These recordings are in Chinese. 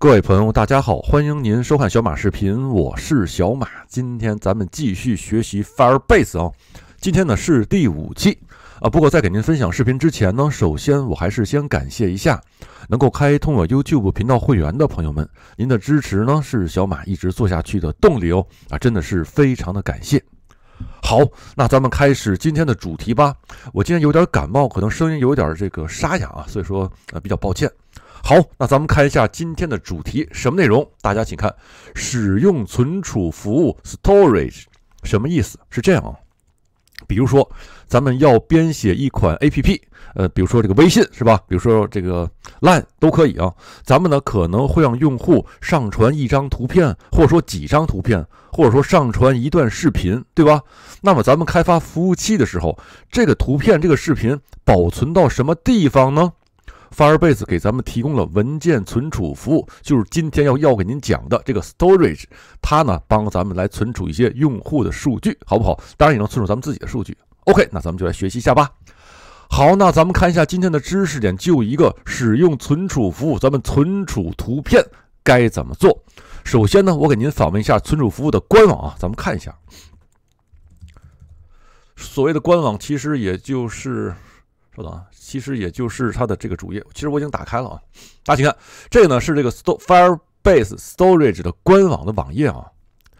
各位朋友，大家好，欢迎您收看小马视频，我是小马。今天咱们继续学习 Firebase 哦。今天呢是第五期啊。不过在给您分享视频之前呢，首先我还是先感谢一下能够开通我 YouTube 频道会员的朋友们，您的支持呢是小马一直做下去的动力哦。啊，真的是非常的感谢。好，那咱们开始今天的主题吧。我今天有点感冒，可能声音有点这个沙哑啊，所以说呃比较抱歉。好，那咱们看一下今天的主题什么内容？大家请看，使用存储服务 Storage，什么意思？是这样啊，比如说咱们要编写一款 APP，呃，比如说这个微信是吧？比如说这个 Line 都可以啊。咱们呢可能会让用户上传一张图片，或者说几张图片，或者说上传一段视频，对吧？那么咱们开发服务器的时候，这个图片、这个视频保存到什么地方呢？Firebase 给咱们提供了文件存储服务，就是今天要要给您讲的这个 Storage，它呢帮咱们来存储一些用户的数据，好不好？当然也能存储咱们自己的数据。OK，那咱们就来学习一下吧。好，那咱们看一下今天的知识点，就一个使用存储服务，咱们存储图片该怎么做？首先呢，我给您访问一下存储服务的官网啊，咱们看一下。所谓的官网，其实也就是。稍等啊，其实也就是它的这个主页，其实我已经打开了啊。大家请看，这个呢是这个 Sto Firebase Storage 的官网的网页啊。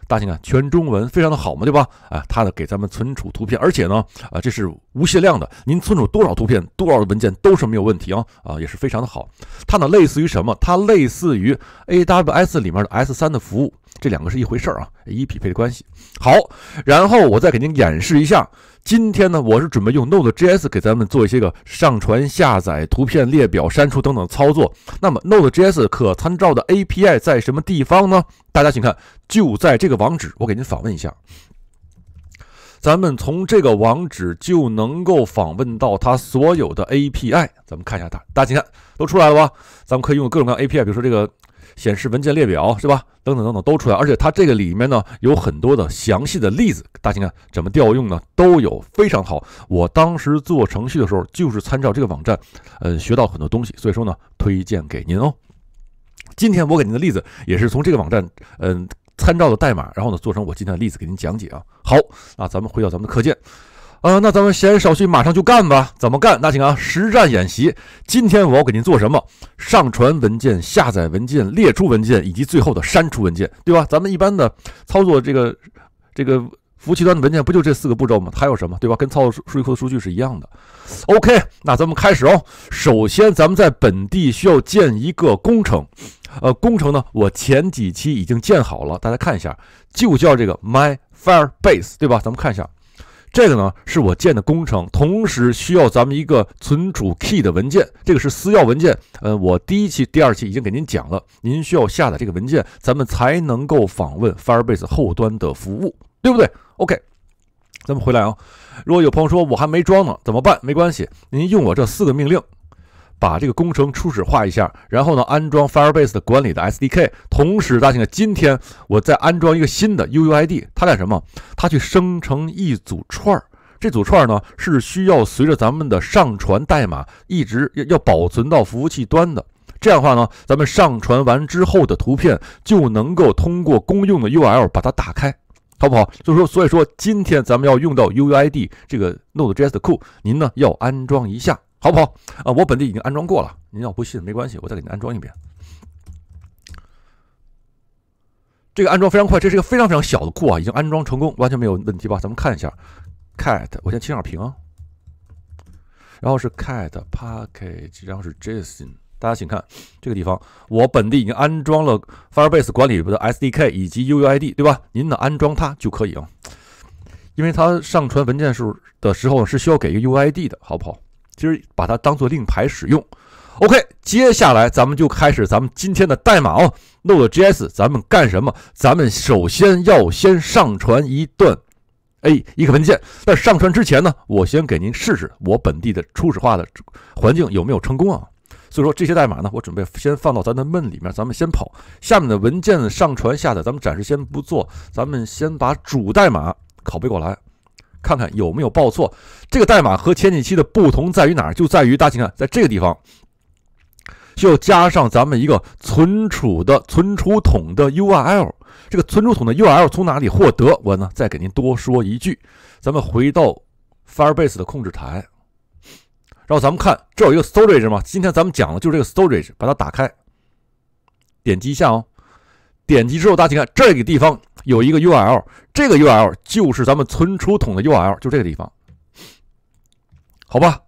大家请看，全中文，非常的好嘛，对吧？啊，它呢给咱们存储图片，而且呢，啊，这是无限量的，您存储多少图片、多少的文件都是没有问题啊，啊也是非常的好。它呢类似于什么？它类似于 AWS 里面的 S3 的服务。这两个是一回事儿啊，一一匹配的关系。好，然后我再给您演示一下。今天呢，我是准备用 Node.js 给咱们做一些个上传、下载、图片列表、删除等等操作。那么 Node.js 可参照的 API 在什么地方呢？大家请看，就在这个网址，我给您访问一下。咱们从这个网址就能够访问到它所有的 API。咱们看一下它，大家请看，都出来了吧？咱们可以用各种各样 API，比如说这个。显示文件列表是吧？等等等等都出来，而且它这个里面呢有很多的详细的例子，大家看怎么调用呢都有，非常好。我当时做程序的时候就是参照这个网站，呃，学到很多东西，所以说呢推荐给您哦。今天我给您的例子也是从这个网站，嗯，参照的代码，然后呢做成我今天的例子给您讲解啊。好，那咱们回到咱们的课件。呃，那咱们闲言少叙，马上就干吧。怎么干？那行啊，实战演习。今天我要给您做什么？上传文件、下载文件、列出文件，以及最后的删除文件，对吧？咱们一般的操作，这个这个服务器端的文件不就这四个步骤吗？还有什么，对吧？跟操作数据库的数据是一样的。OK，那咱们开始哦。首先，咱们在本地需要建一个工程。呃，工程呢，我前几期已经建好了，大家看一下，就叫这个 My Firebase，对吧？咱们看一下。这个呢是我建的工程，同时需要咱们一个存储 key 的文件，这个是私钥文件。呃，我第一期、第二期已经给您讲了，您需要下载这个文件，咱们才能够访问 Firebase 后端的服务，对不对？OK，咱们回来啊。如果有朋友说我还没装呢，怎么办？没关系，您用我这四个命令。把这个工程初始化一下，然后呢，安装 Firebase 的管理的 SDK。同时，大家看，今天我再安装一个新的 UUID，它干什么？它去生成一组串儿。这组串儿呢，是需要随着咱们的上传代码一直要要保存到服务器端的。这样的话呢，咱们上传完之后的图片就能够通过公用的 URL 把它打开，好不好？就是说，所以说，今天咱们要用到 UUID 这个 Node.js 的库，您呢要安装一下。好不好啊？我本地已经安装过了。您要不信没关系，我再给您安装一遍。这个安装非常快，这是一个非常非常小的库啊，已经安装成功，完全没有问题吧？咱们看一下，cat，我先清下屏，然后是 cat package，然后是 json。大家请看这个地方，我本地已经安装了 Firebase 管理的 SDK 以及 UUID，对吧？您呢，安装它就可以啊，因为它上传文件数的时候是需要给一个 u i d 的，好不好？其实把它当做令牌使用。OK，接下来咱们就开始咱们今天的代码哦。Node.js，咱们干什么？咱们首先要先上传一段，哎，一个文件。在上传之前呢，我先给您试试我本地的初始化的环境有没有成功啊。所以说这些代码呢，我准备先放到咱的闷里面，咱们先跑。下面的文件上传下载，咱们暂时先不做，咱们先把主代码拷贝过来。看看有没有报错。这个代码和前几期的不同在于哪儿？就在于大家请看，在这个地方要加上咱们一个存储的存储桶的 URL。这个存储桶的 URL 从哪里获得？我呢再给您多说一句。咱们回到 Firebase 的控制台，然后咱们看这有一个 Storage 吗？今天咱们讲的就是这个 Storage，把它打开，点击一下哦。点击之后，大家请看这个地方。有一个 U L，这个 U L 就是咱们存储桶的 U L，就这个地方，好吧？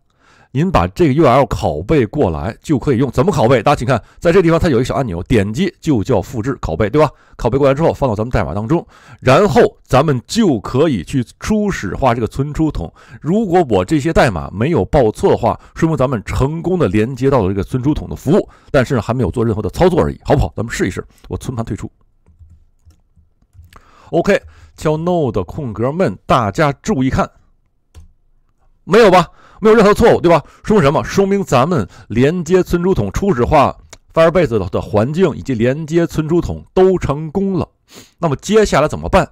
您把这个 U L 拷贝过来就可以用。怎么拷贝？大家请看，在这地方它有一个小按钮，点击就叫复制、拷贝，对吧？拷贝过来之后，放到咱们代码当中，然后咱们就可以去初始化这个存储桶。如果我这些代码没有报错的话，说明咱们成功的连接到了这个存储桶的服务，但是呢，还没有做任何的操作而已，好不好？咱们试一试，我存盘退出。OK，敲 no 的空格们，大家注意看，没有吧？没有任何错误，对吧？说明什么？说明咱们连接存储桶初始化 Firebase 的环境以及连接存储桶都成功了。那么接下来怎么办？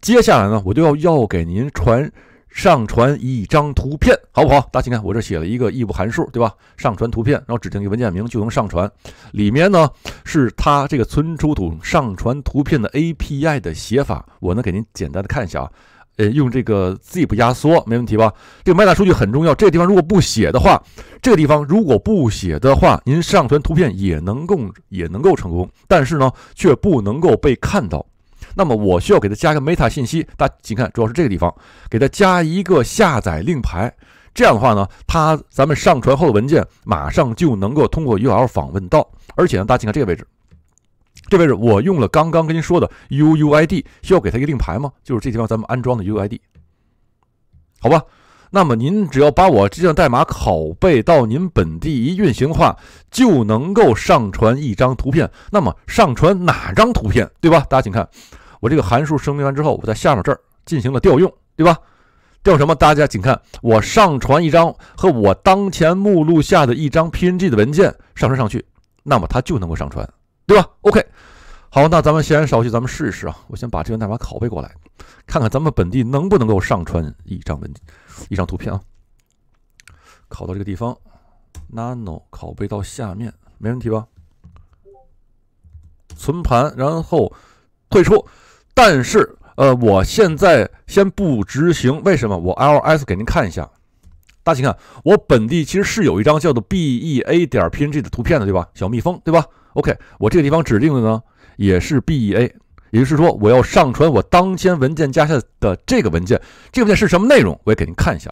接下来呢，我就要要给您传。上传一张图片好不好？大家请看，我这写了一个异步函数，对吧？上传图片，然后指定一个文件名就能上传。里面呢是它这个存储桶上传图片的 API 的写法，我能给您简单的看一下啊。呃，用这个 zip 压缩没问题吧？这个 t 大数据很重要。这个地方如果不写的话，这个地方如果不写的话，您上传图片也能够也能够成功，但是呢，却不能够被看到。那么我需要给它加个 meta 信息，大家请看，主要是这个地方，给它加一个下载令牌，这样的话呢，它咱们上传后的文件马上就能够通过 URL 访问到，而且呢，大家请看这个位置，这位置我用了刚刚跟您说的 UUID，需要给它一个令牌吗？就是这地方咱们安装的 UUID，好吧？那么您只要把我这项代码拷贝到您本地一运行的话，就能够上传一张图片。那么上传哪张图片？对吧？大家请看。我这个函数声明完之后，我在下面这儿进行了调用，对吧？调什么？大家请看，我上传一张和我当前目录下的一张 PNG 的文件上传上去，那么它就能够上传，对吧？OK，好，那咱们先稍去，咱们试一试啊。我先把这个代码拷贝过来，看看咱们本地能不能够上传一张文，一张图片啊。拷到这个地方，nano 拷贝到下面，没问题吧？存盘，然后退出。但是，呃，我现在先不执行，为什么？我 ls 给您看一下，大家请看，我本地其实是有一张叫做 b e a 点儿 p n g 的图片的，对吧？小蜜蜂，对吧？OK，我这个地方指定的呢也是 b e a，也就是说我要上传我当前文件夹下的这个文件。这个文件是什么内容？我也给您看一下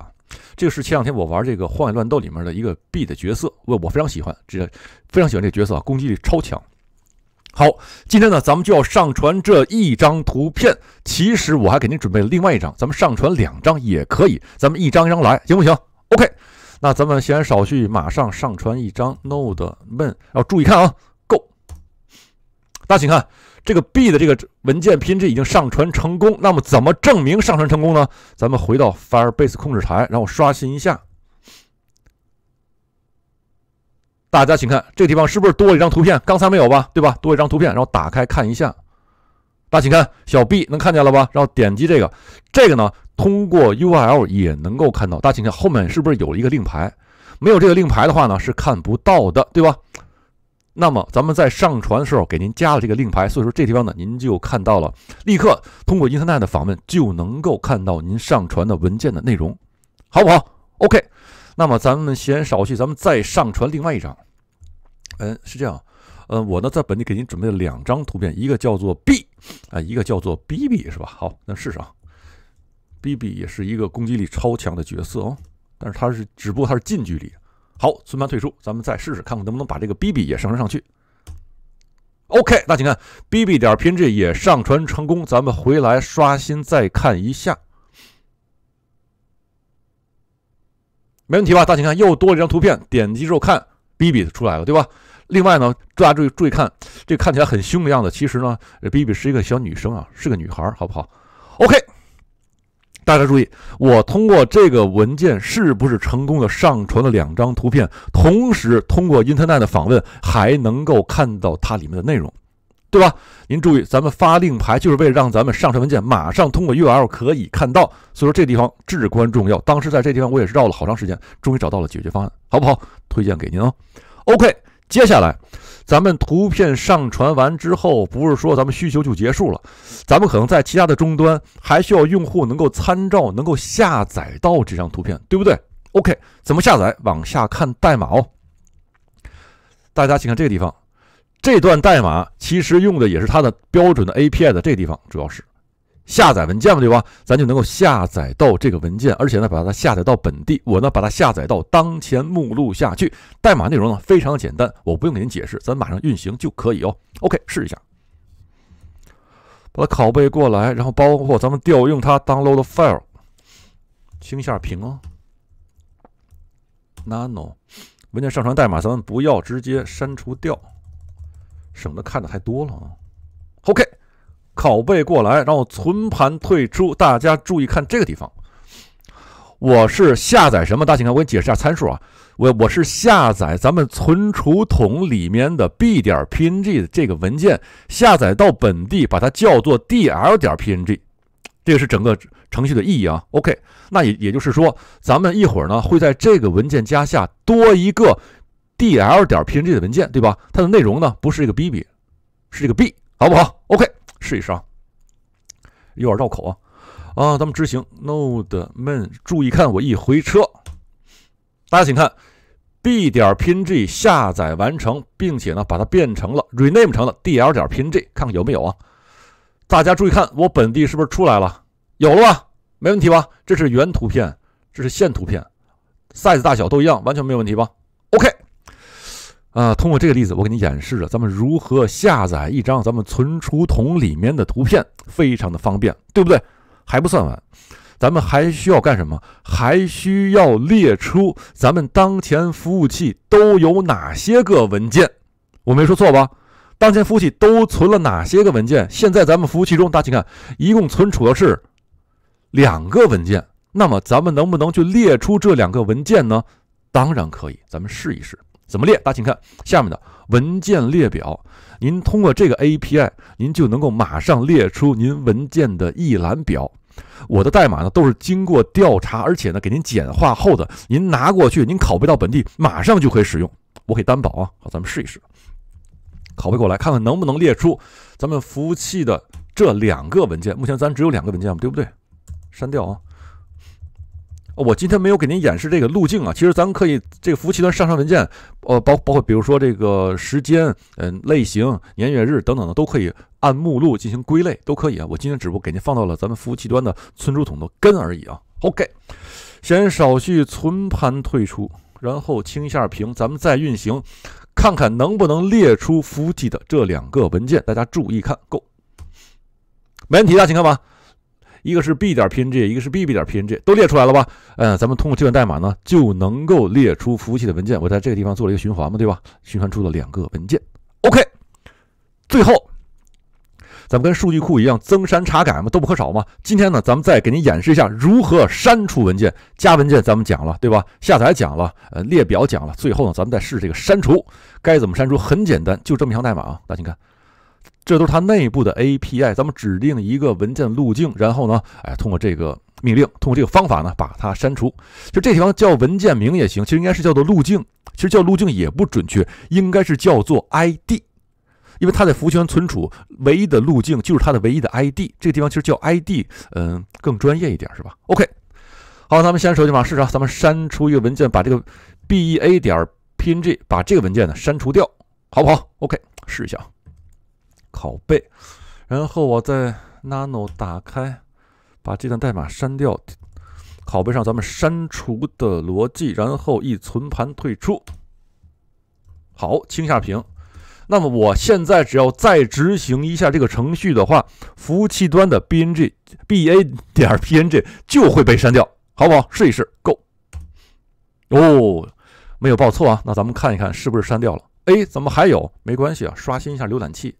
这个是前两天我玩这个《荒野乱斗》里面的一个 B 的角色，我我非常喜欢，这非常喜欢这个角色啊，攻击力超强。好，今天呢，咱们就要上传这一张图片。其实我还给您准备了另外一张，咱们上传两张也可以。咱们一张一张来，行不行？OK，那咱们闲言少叙，马上上传一张。n o d e men，要注意看啊。Go，大家请看这个 B 的这个文件拼接已经上传成功。那么怎么证明上传成功呢？咱们回到 Firebase 控制台，然后刷新一下。大家请看，这个地方是不是多了一张图片？刚才没有吧，对吧？多一张图片，然后打开看一下。大家请看，小 B 能看见了吧？然后点击这个，这个呢，通过 URL 也能够看到。大家请看，后面是不是有一个令牌？没有这个令牌的话呢，是看不到的，对吧？那么咱们在上传的时候给您加了这个令牌，所以说这地方呢，您就看到了，立刻通过 i n t e Internet 的访问就能够看到您上传的文件的内容，好不好？OK。那么咱们先少去，咱们再上传另外一张。嗯，是这样。嗯，我呢在本地给您准备了两张图片，一个叫做 B，啊，一个叫做 BB 是吧？好，那试试。啊。BB 也是一个攻击力超强的角色哦，但是它是只不过它是近距离。好，孙盘退出，咱们再试试看看能不能把这个 BB 也上传上去。OK，那请看 BB 点儿 PNG 也上传成功，咱们回来刷新再看一下。没问题吧？大家看，又多了一张图片，点击之后看，B B 出来了，对吧？另外呢，大家注意注意看，这看起来很凶的样子，其实呢，B B 是一个小女生啊，是个女孩，好不好？OK，大家注意，我通过这个文件是不是成功的上传了两张图片？同时通过 Internet 的访问，还能够看到它里面的内容。对吧？您注意，咱们发令牌就是为了让咱们上传文件马上通过 URL 可以看到，所以说这地方至关重要。当时在这地方我也是绕了好长时间，终于找到了解决方案，好不好？推荐给您哦。OK，接下来咱们图片上传完之后，不是说咱们需求就结束了，咱们可能在其他的终端还需要用户能够参照，能够下载到这张图片，对不对？OK，怎么下载？往下看代码哦。大家请看这个地方。这段代码其实用的也是它的标准的 API 的这地方，主要是下载文件嘛，对吧？咱就能够下载到这个文件，而且呢把它下载到本地，我呢把它下载到当前目录下去。代码内容呢非常简单，我不用给您解释，咱马上运行就可以哦。OK，试一下，把它拷贝过来，然后包括咱们调用它 download file，清一下屏哦。nano 文件上传代码咱们不要直接删除掉。省得看的太多了啊。OK，拷贝过来，然后存盘退出。大家注意看这个地方，我是下载什么？大家请看，我给你解释一下参数啊。我我是下载咱们存储桶里面的 B 点 PNG 的这个文件，下载到本地，把它叫做 DL 点 PNG。这个是整个程序的意义啊。OK，那也也就是说，咱们一会儿呢会在这个文件夹下多一个。dl 点 png 的文件对吧？它的内容呢不是这个 bb，是这个 b，好不好？OK，试一试啊，有点绕口啊。啊，咱们执行 node main，注意看我一回车，大家请看 b 点 png 下载完成，并且呢把它变成了 rename 成了 dl 点 png，看看有没有啊？大家注意看，我本地是不是出来了？有了吧？没问题吧？这是原图片，这是现图片，size 大小都一样，完全没有问题吧？OK。啊，通过这个例子，我给你演示了咱们如何下载一张咱们存储桶里面的图片，非常的方便，对不对？还不算完，咱们还需要干什么？还需要列出咱们当前服务器都有哪些个文件？我没说错吧？当前服务器都存了哪些个文件？现在咱们服务器中，大家请看，一共存储的是两个文件。那么咱们能不能去列出这两个文件呢？当然可以，咱们试一试。怎么列？大家请看下面的文件列表。您通过这个 API，您就能够马上列出您文件的一览表。我的代码呢，都是经过调查，而且呢给您简化后的。您拿过去，您拷贝到本地，马上就可以使用。我可以担保啊。好，咱们试一试，拷贝过来，看看能不能列出咱们服务器的这两个文件。目前咱只有两个文件嘛，对不对？删掉啊。我今天没有给您演示这个路径啊，其实咱们可以这个服务器端上传文件，呃，包包括比如说这个时间，嗯，类型、年月日等等的都可以按目录进行归类，都可以啊。我今天只不过给您放到了咱们服务器端的存储桶的根而已啊。OK，先少去存盘退出，然后清一下屏，咱们再运行，看看能不能列出服务器的这两个文件。大家注意看，够，没问题的，请看吧。一个是 b 点 png，一个是 bb 点 png，都列出来了吧？嗯，咱们通过这段代码呢，就能够列出服务器的文件。我在这个地方做了一个循环嘛，对吧？循环出了两个文件。OK，最后，咱们跟数据库一样，增删查改嘛，都不可少嘛。今天呢，咱们再给您演示一下如何删除文件、加文件。咱们讲了，对吧？下载讲了，呃，列表讲了。最后呢，咱们再试这个删除，该怎么删除？很简单，就这么一行代码啊。大家请看。这都是它内部的 API，咱们指定一个文件路径，然后呢，哎，通过这个命令，通过这个方法呢，把它删除。就这地方叫文件名也行，其实应该是叫做路径，其实叫路径也不准确，应该是叫做 ID，因为它在服务器存储唯一的路径就是它的唯一的 ID。这地方其实叫 ID，嗯，更专业一点是吧？OK，好，咱们先手机码试试，咱们删除一个文件，把这个 BEA 点 PNG，把这个文件呢删除掉，好不好？OK，试一下。拷贝，然后我在 Nano 打开，把这段代码删掉，拷贝上咱们删除的逻辑，然后一存盘退出。好，清下屏。那么我现在只要再执行一下这个程序的话，服务器端的 bng ba 点 png 就会被删掉，好不好？试一试。Go。哦，没有报错啊。那咱们看一看是不是删掉了。哎，怎么还有？没关系啊，刷新一下浏览器。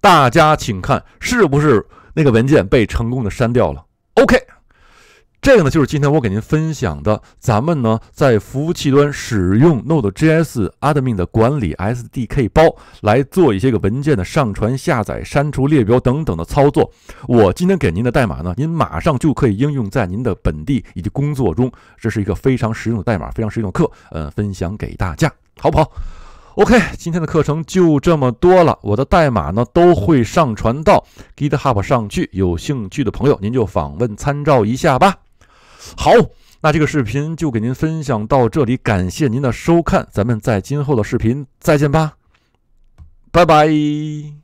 大家请看，是不是那个文件被成功的删掉了？OK，这个呢就是今天我给您分享的。咱们呢在服务器端使用 Node.js Admin 的管理 SDK 包来做一些个文件的上传、下载、删除、列表等等的操作。我今天给您的代码呢，您马上就可以应用在您的本地以及工作中。这是一个非常实用的代码，非常实用的课，呃，分享给大家，好不好？OK，今天的课程就这么多了。我的代码呢都会上传到 GitHub 上去，有兴趣的朋友您就访问参照一下吧。好，那这个视频就给您分享到这里，感谢您的收看，咱们在今后的视频再见吧，拜拜。